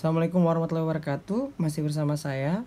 Assalamualaikum warahmatullahi wabarakatuh. Masih bersama saya.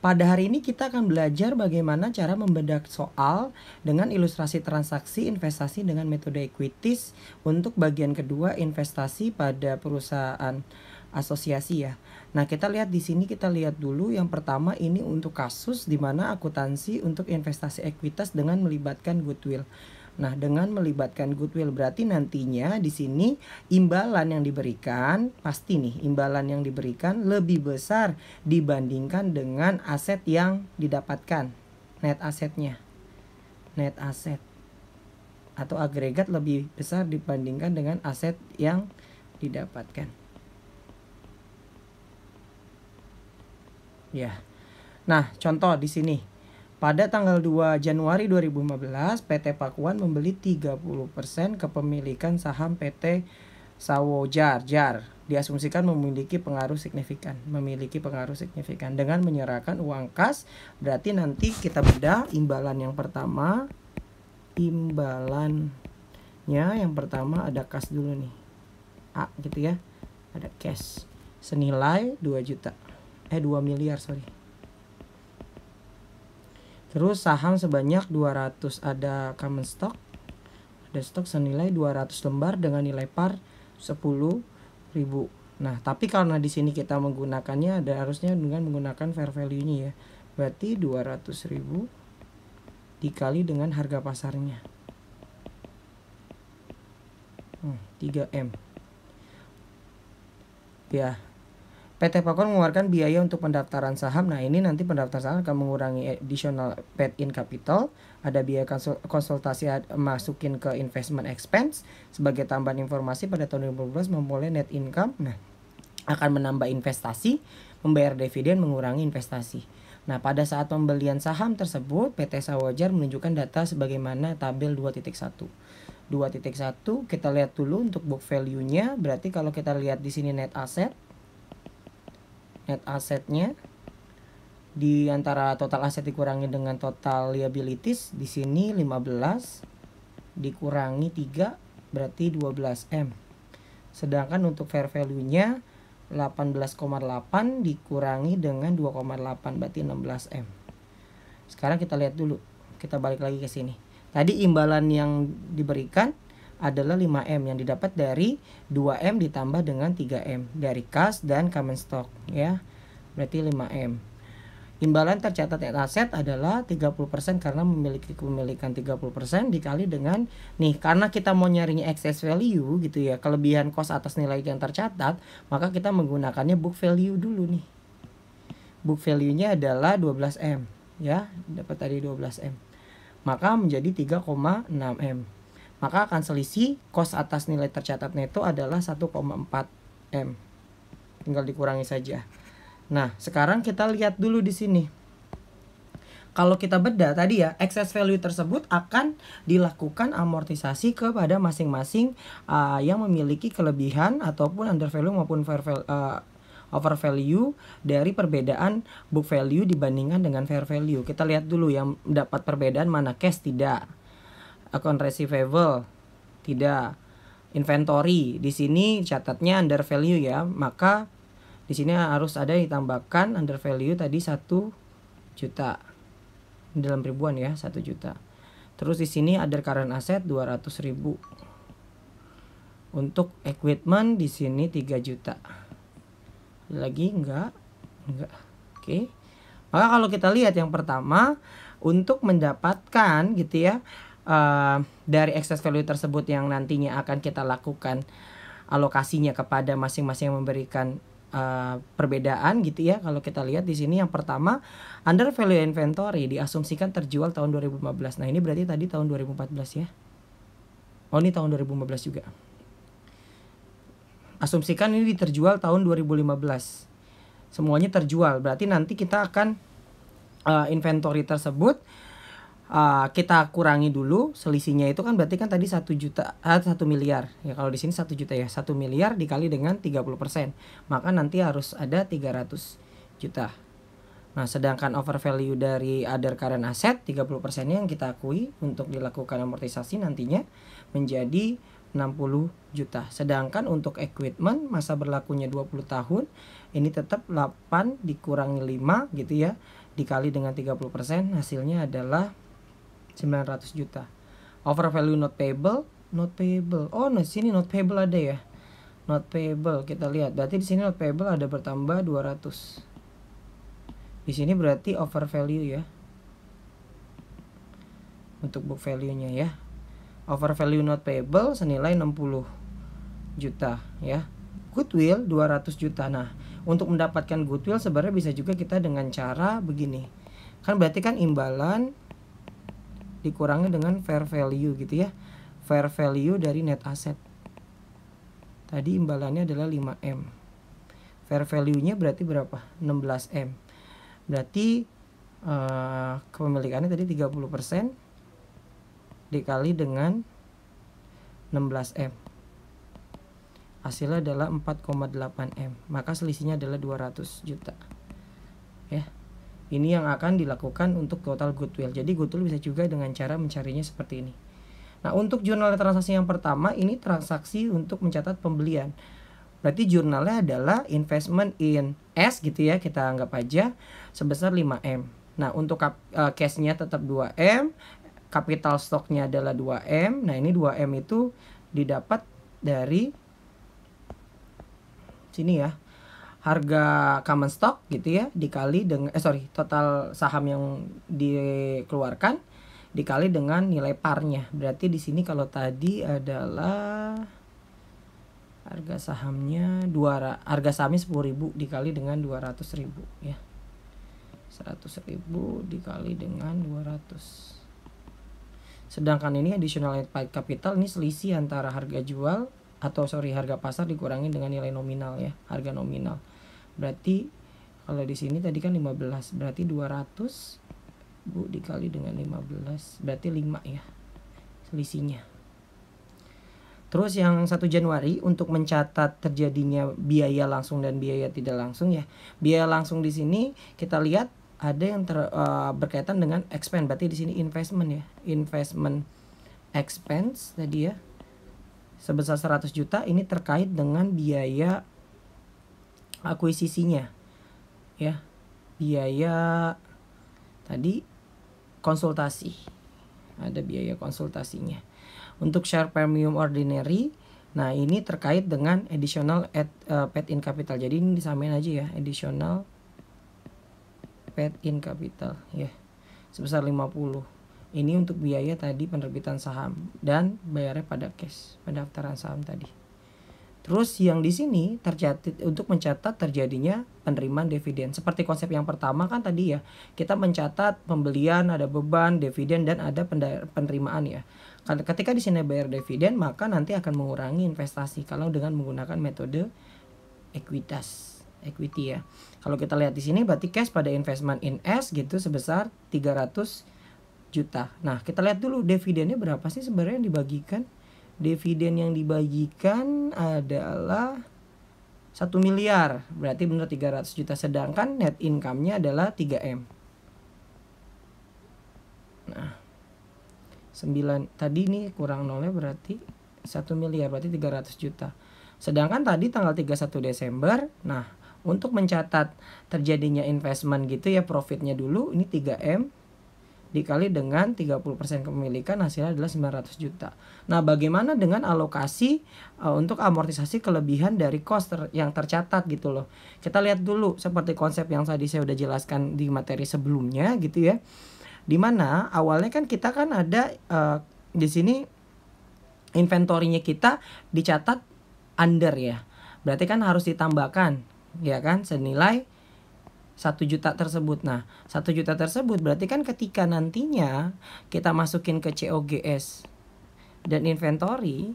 Pada hari ini kita akan belajar bagaimana cara membedak soal dengan ilustrasi transaksi investasi dengan metode equities untuk bagian kedua investasi pada perusahaan asosiasi ya. Nah, kita lihat di sini kita lihat dulu yang pertama ini untuk kasus di mana akuntansi untuk investasi ekuitas dengan melibatkan goodwill. Nah, dengan melibatkan goodwill berarti nantinya di sini imbalan yang diberikan pasti nih imbalan yang diberikan lebih besar dibandingkan dengan aset yang didapatkan net asetnya. Net aset atau agregat lebih besar dibandingkan dengan aset yang didapatkan. Ya. Nah, contoh di sini pada tanggal 2 Januari 2015, PT Pakuan membeli 30% kepemilikan saham PT Jar Jar diasumsikan memiliki pengaruh signifikan, memiliki pengaruh signifikan dengan menyerahkan uang kas. Berarti nanti kita bedah imbalan yang pertama, imbalannya yang pertama ada kas dulu nih. A gitu ya. Ada cash senilai 2 juta. Eh 2 miliar, sorry. Terus saham sebanyak 200 ada common stock. Ada stok senilai 200 lembar dengan nilai par 10.000. Nah, tapi karena di sini kita menggunakannya ada harusnya dengan menggunakan fair value-nya ya. Berarti 200.000 dikali dengan harga pasarnya. Hmm, 3M. Ya, PT Pakon mengeluarkan biaya untuk pendaftaran saham. Nah, ini nanti pendaftaran saham akan mengurangi additional paid in capital. Ada biaya konsultasi masukin ke investment expense. Sebagai tambahan informasi pada tahun 2012 memperoleh net income. Nah, akan menambah investasi, membayar dividen, mengurangi investasi. Nah, pada saat pembelian saham tersebut, PT Sawajar menunjukkan data sebagaimana tabel 2.1. 2.1 kita lihat dulu untuk book value-nya berarti kalau kita lihat di sini net asset net asetnya di antara total aset dikurangi dengan total liabilities di sini 15 dikurangi 3 berarti 12M. Sedangkan untuk fair value-nya 18,8 dikurangi dengan 2,8 berarti 16M. Sekarang kita lihat dulu. Kita balik lagi ke sini. Tadi imbalan yang diberikan adalah 5M yang didapat dari 2M ditambah dengan 3M dari kas dan common stock ya. Berarti 5M. Imbalan tercatat net aset adalah 30% karena memiliki kepemilikan 30% dikali dengan nih karena kita mau nyarinya excess value gitu ya, kelebihan kos atas nilai yang tercatat, maka kita menggunakannya book value dulu nih. Book value-nya adalah 12M ya, dapat tadi 12M. Maka menjadi 3,6M maka akan selisih kos atas nilai tercatat neto adalah 1,4 M. Tinggal dikurangi saja. Nah, sekarang kita lihat dulu di sini. Kalau kita beda tadi ya, excess value tersebut akan dilakukan amortisasi kepada masing-masing uh, yang memiliki kelebihan ataupun under value maupun fair value, uh, over value dari perbedaan book value dibandingkan dengan fair value. Kita lihat dulu yang dapat perbedaan mana cash tidak account receivable tidak inventory di sini catatnya under value ya maka di sini harus ada ditambahkan under value tadi satu juta dalam ribuan ya satu juta terus di sini ada current asset ratus ribu untuk equipment di sini tiga juta lagi enggak enggak oke okay. maka kalau kita lihat yang pertama untuk mendapatkan gitu ya uh, dari excess value tersebut yang nantinya akan kita lakukan alokasinya kepada masing-masing yang memberikan uh, perbedaan gitu ya. Kalau kita lihat di sini yang pertama under value inventory diasumsikan terjual tahun 2015. Nah, ini berarti tadi tahun 2014 ya. Oh, ini tahun 2015 juga. Asumsikan ini diterjual tahun 2015. Semuanya terjual. Berarti nanti kita akan uh, inventory tersebut uh, kita kurangi dulu selisihnya itu kan berarti kan tadi satu juta ah, satu miliar ya kalau di sini satu juta ya satu miliar dikali dengan 30% maka nanti harus ada 300 juta Nah, sedangkan over value dari other current asset 30%-nya yang kita akui untuk dilakukan amortisasi nantinya menjadi 60 juta. Sedangkan untuk equipment masa berlakunya 20 tahun ini tetap 8 dikurangi 5 gitu ya dikali dengan 30% hasilnya adalah 900 juta. Over value not payable, not payable. Oh, nah sini not payable ada ya. Not payable kita lihat. Berarti di sini not payable ada bertambah 200. Di sini berarti over value ya. Untuk book value-nya ya. Over value not payable senilai 60 juta ya. Goodwill 200 juta. Nah, untuk mendapatkan goodwill sebenarnya bisa juga kita dengan cara begini. Kan berarti kan imbalan dikurangi dengan fair value gitu ya fair value dari net asset tadi imbalannya adalah 5M fair value-nya berarti berapa 16M berarti uh, kepemilikannya tadi 30% dikali dengan 16M hasilnya adalah 4,8 M maka selisihnya adalah 200 juta ya ini yang akan dilakukan untuk total goodwill. Jadi goodwill bisa juga dengan cara mencarinya seperti ini. Nah, untuk jurnal transaksi yang pertama ini transaksi untuk mencatat pembelian. Berarti jurnalnya adalah investment in S gitu ya, kita anggap aja sebesar 5M. Nah, untuk uh, eh, cashnya tetap 2M, capital stocknya adalah 2M. Nah, ini 2M itu didapat dari sini ya harga common stock gitu ya dikali dengan eh sorry total saham yang dikeluarkan dikali dengan nilai parnya berarti di sini kalau tadi adalah harga sahamnya dua harga sahamnya sepuluh ribu dikali dengan dua ratus ribu ya seratus ribu dikali dengan dua ratus sedangkan ini additional paid capital ini selisih antara harga jual atau sorry harga pasar dikurangi dengan nilai nominal ya harga nominal berarti kalau di sini tadi kan 15 berarti 200 Bu dikali dengan 15 berarti 5 ya selisihnya Terus yang 1 Januari untuk mencatat terjadinya biaya langsung dan biaya tidak langsung ya. Biaya langsung di sini kita lihat ada yang ter, uh, berkaitan dengan expense. Berarti di sini investment ya. Investment expense tadi ya. Sebesar 100 juta ini terkait dengan biaya akuisisinya ya biaya tadi konsultasi ada biaya konsultasinya untuk share premium ordinary nah ini terkait dengan additional at, uh, eh, paid in capital jadi ini disamain aja ya additional paid in capital ya sebesar 50 ini untuk biaya tadi penerbitan saham dan bayarnya pada cash pendaftaran saham tadi Terus yang di sini terjadi untuk mencatat terjadinya penerimaan dividen. Seperti konsep yang pertama kan tadi ya, kita mencatat pembelian, ada beban, dividen dan ada penerimaan ya. Ketika di sini bayar dividen, maka nanti akan mengurangi investasi kalau dengan menggunakan metode ekuitas, equity ya. Kalau kita lihat di sini berarti cash pada investment in S gitu sebesar 300 juta. Nah, kita lihat dulu dividennya berapa sih sebenarnya yang dibagikan? dividen yang dibagikan adalah 1 miliar berarti benar 300 juta sedangkan net income-nya adalah 3M nah 9 tadi nih kurang nolnya berarti 1 miliar berarti 300 juta sedangkan tadi tanggal 31 Desember nah untuk mencatat terjadinya investment gitu ya profitnya dulu ini 3M dikali dengan 30% kepemilikan hasilnya adalah 900 juta. Nah, bagaimana dengan alokasi uh, untuk amortisasi kelebihan dari cost ter yang tercatat gitu loh. Kita lihat dulu seperti konsep yang tadi saya udah jelaskan di materi sebelumnya gitu ya. Dimana awalnya kan kita kan ada uh, di sini inventorinya kita dicatat under ya. Berarti kan harus ditambahkan ya kan senilai satu juta tersebut. Nah, satu juta tersebut berarti kan ketika nantinya kita masukin ke COGS dan inventory.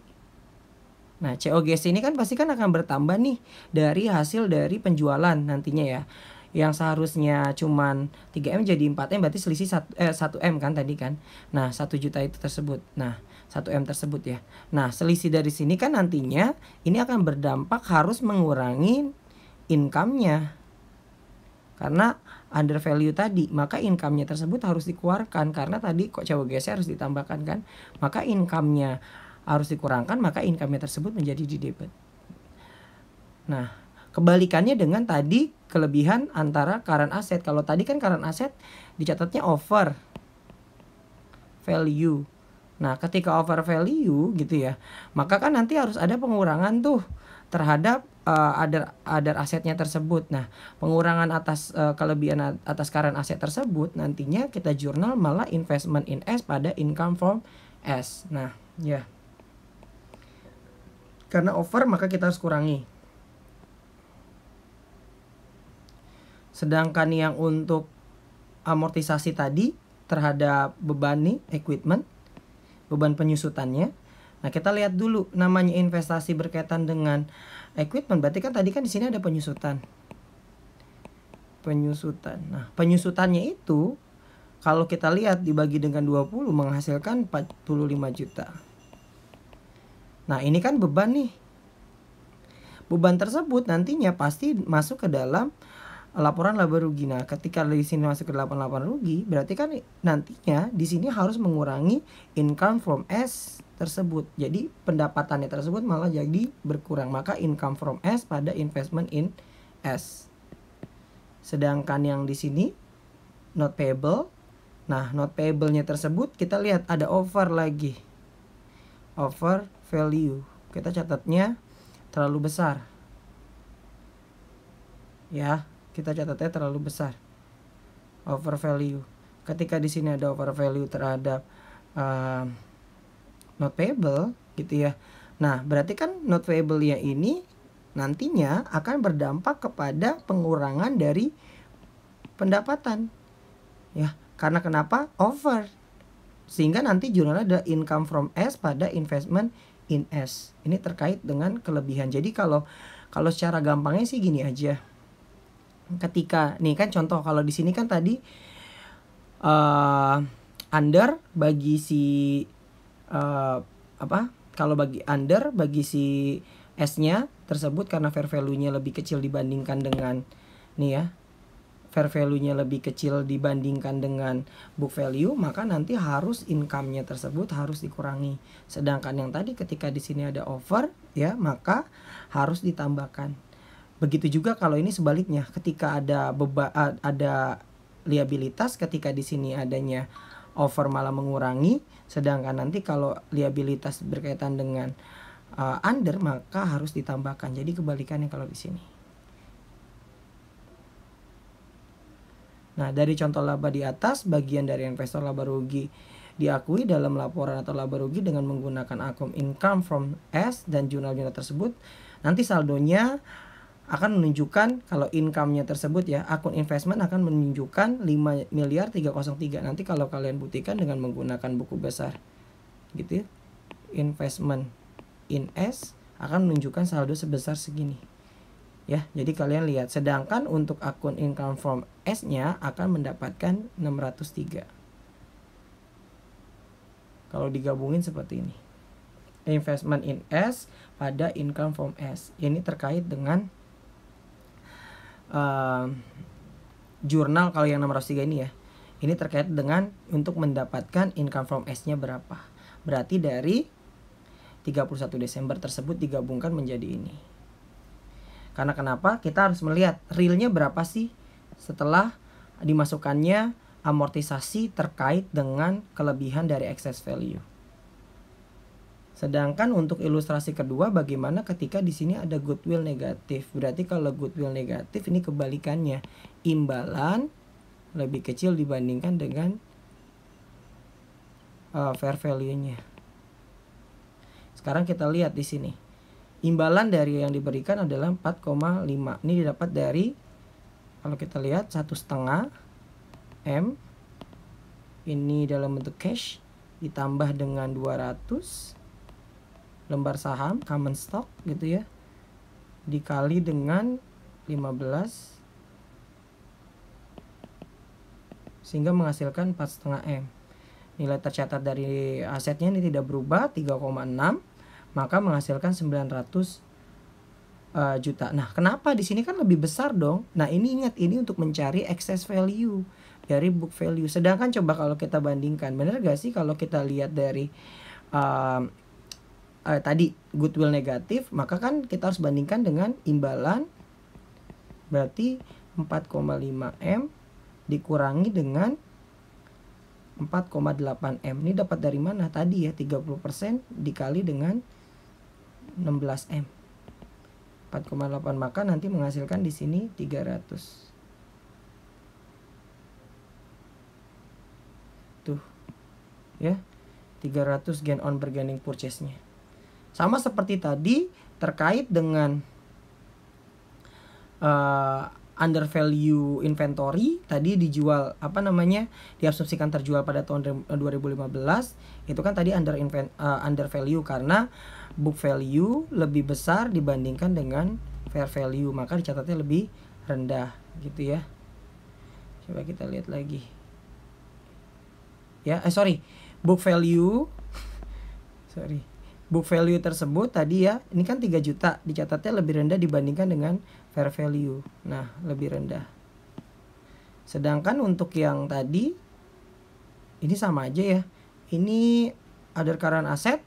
Nah, COGS ini kan pasti kan akan bertambah nih dari hasil dari penjualan nantinya ya. Yang seharusnya cuma 3M jadi 4M berarti selisih 1, eh, 1M kan tadi kan. Nah, satu juta itu tersebut. Nah, 1M tersebut ya. Nah, selisih dari sini kan nantinya ini akan berdampak harus mengurangi income-nya karena under value tadi maka income-nya tersebut harus dikeluarkan karena tadi kok coba geser harus ditambahkan kan maka income-nya harus dikurangkan maka income-nya tersebut menjadi di debit nah kebalikannya dengan tadi kelebihan antara current asset kalau tadi kan current asset dicatatnya over value nah ketika over value gitu ya maka kan nanti harus ada pengurangan tuh terhadap uh, other asetnya tersebut. Nah, pengurangan atas uh, kelebihan atas karen aset tersebut nantinya kita jurnal malah investment in S pada income from S. Nah, ya. Yeah. Karena over maka kita harus kurangi. Sedangkan yang untuk amortisasi tadi terhadap beban nih equipment beban penyusutannya Nah, kita lihat dulu namanya investasi berkaitan dengan equipment. Berarti kan tadi kan di sini ada penyusutan. Penyusutan. Nah, penyusutannya itu kalau kita lihat dibagi dengan 20 menghasilkan 45 juta. Nah, ini kan beban nih. Beban tersebut nantinya pasti masuk ke dalam laporan laba rugi. Nah, ketika di sini masuk ke delapan laba rugi, berarti kan nantinya di sini harus mengurangi income from S tersebut. Jadi pendapatannya tersebut malah jadi berkurang. Maka income from S pada investment in S. Sedangkan yang di sini not payable. Nah, not payable-nya tersebut kita lihat ada over lagi. Over value. Kita catatnya terlalu besar. Ya, kita catatnya terlalu besar over value ketika di sini ada over value terhadap uh, not payable gitu ya nah berarti kan not payable ya ini nantinya akan berdampak kepada pengurangan dari pendapatan ya karena kenapa over sehingga nanti jurnalnya ada income from S pada investment in S ini terkait dengan kelebihan jadi kalau kalau secara gampangnya sih gini aja ketika nih kan contoh kalau di sini kan tadi uh, under bagi si uh, apa kalau bagi under bagi si S-nya tersebut karena fair value-nya lebih kecil dibandingkan dengan nih ya fair value-nya lebih kecil dibandingkan dengan book value maka nanti harus income-nya tersebut harus dikurangi sedangkan yang tadi ketika di sini ada over ya maka harus ditambahkan Begitu juga kalau ini sebaliknya, ketika ada beba, ada liabilitas, ketika di sini adanya over malah mengurangi, sedangkan nanti kalau liabilitas berkaitan dengan uh, under maka harus ditambahkan. Jadi kebalikannya kalau di sini. Nah, dari contoh laba di atas, bagian dari investor laba rugi diakui dalam laporan atau laba rugi dengan menggunakan akun income from S dan jurnal-jurnal tersebut. Nanti saldonya akan menunjukkan kalau income-nya tersebut ya akun investment akan menunjukkan 5 miliar 303 nanti kalau kalian buktikan dengan menggunakan buku besar gitu ya investment in S akan menunjukkan saldo sebesar segini ya jadi kalian lihat sedangkan untuk akun income from S nya akan mendapatkan 603 kalau digabungin seperti ini investment in S pada income from S ini terkait dengan Eh, jurnal kalau yang 603 ini ya. Ini terkait dengan untuk mendapatkan income from S-nya berapa. Berarti dari 31 Desember tersebut digabungkan menjadi ini. Karena kenapa? Kita harus melihat realnya berapa sih setelah dimasukkannya amortisasi terkait dengan kelebihan dari excess value. Sedangkan untuk ilustrasi kedua bagaimana ketika di sini ada goodwill negatif. Berarti kalau goodwill negatif ini kebalikannya. Imbalan lebih kecil dibandingkan dengan uh, fair value-nya. Sekarang kita lihat di sini. Imbalan dari yang diberikan adalah 4,5. Ini didapat dari kalau kita lihat satu setengah M ini dalam bentuk cash ditambah dengan 200 lembar saham common stock gitu ya dikali dengan 15 sehingga menghasilkan 4,5 M. Nilai tercatat dari asetnya ini tidak berubah 3,6 maka menghasilkan 900 uh, e, juta. Nah, kenapa di sini kan lebih besar dong? Nah, ini ingat ini untuk mencari excess value dari book value. Sedangkan coba kalau kita bandingkan, bener gak sih kalau kita lihat dari uh, eh, tadi goodwill negatif maka kan kita harus bandingkan dengan imbalan berarti 4,5 m dikurangi dengan 4,8 M. Ini dapat dari mana? Tadi ya 30% dikali dengan 16 M. 4,8 maka nanti menghasilkan di sini 300. Tuh. Ya. 300 gain on bargaining purchase-nya. Sama seperti tadi terkait dengan uh, eh, under value inventory tadi dijual apa namanya diasumsikan terjual pada tahun 2015 eh, itu kan tadi under invent, uh, eh, under value karena book value lebih besar dibandingkan dengan fair value maka dicatatnya lebih rendah gitu ya coba kita lihat lagi ya eh sorry book value sorry book value tersebut tadi ya ini kan 3 juta dicatatnya lebih rendah dibandingkan dengan fair value nah lebih rendah sedangkan untuk yang tadi ini sama aja ya ini other current asset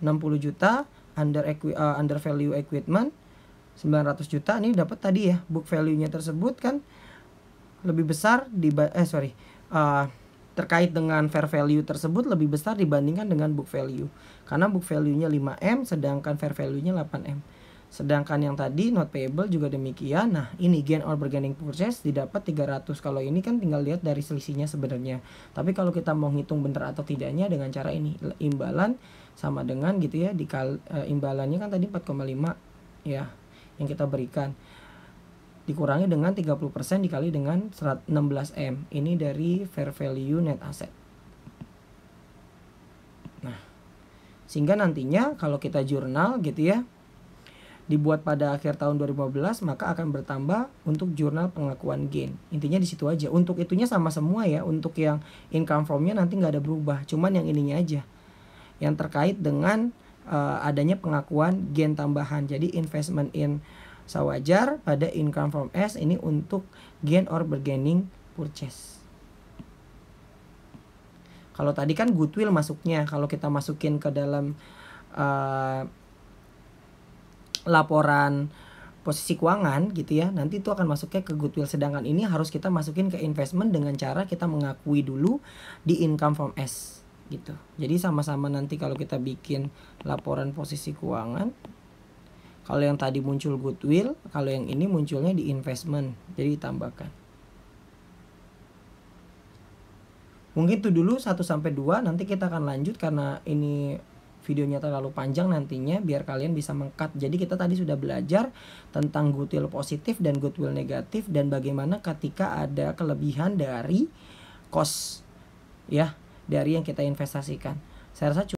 60 juta under equi, uh, under value equipment 900 juta ini dapat tadi ya book value-nya tersebut kan lebih besar di eh sorry uh, terkait dengan fair value tersebut lebih besar dibandingkan dengan book value. Karena book value-nya 5M sedangkan fair value-nya 8M. Sedangkan yang tadi not payable juga demikian. Nah, ini gain or bargaining purchase didapat 300. Kalau ini kan tinggal lihat dari selisihnya sebenarnya. Tapi kalau kita mau hitung bener atau tidaknya dengan cara ini imbalan sama dengan gitu ya dikal uh, imbalannya kan tadi 4,5 ya yang kita berikan dikurangi dengan 30% dikali dengan 16M. Ini dari fair value net asset. Nah, sehingga nantinya kalau kita jurnal gitu ya, dibuat pada akhir tahun 2015 maka akan bertambah untuk jurnal pengakuan gain intinya di situ aja untuk itunya sama semua ya untuk yang income fromnya nanti nggak ada berubah cuman yang ininya aja yang terkait dengan uh, adanya pengakuan gain tambahan jadi investment in sewajar pada income from S ini untuk gain or bargaining purchase. Kalau tadi kan goodwill masuknya, kalau kita masukin ke dalam uh, laporan posisi keuangan gitu ya nanti itu akan masuknya ke goodwill sedangkan ini harus kita masukin ke investment dengan cara kita mengakui dulu di income from S gitu jadi sama-sama nanti kalau kita bikin laporan posisi keuangan kalau yang tadi muncul goodwill, kalau yang ini munculnya di investment. Jadi ditambahkan. Mungkin itu dulu 1 sampai 2, nanti kita akan lanjut karena ini videonya terlalu panjang nantinya biar kalian bisa mengkat. Jadi kita tadi sudah belajar tentang goodwill positif dan goodwill negatif dan bagaimana ketika ada kelebihan dari cost ya dari yang kita investasikan. Saya rasa cukup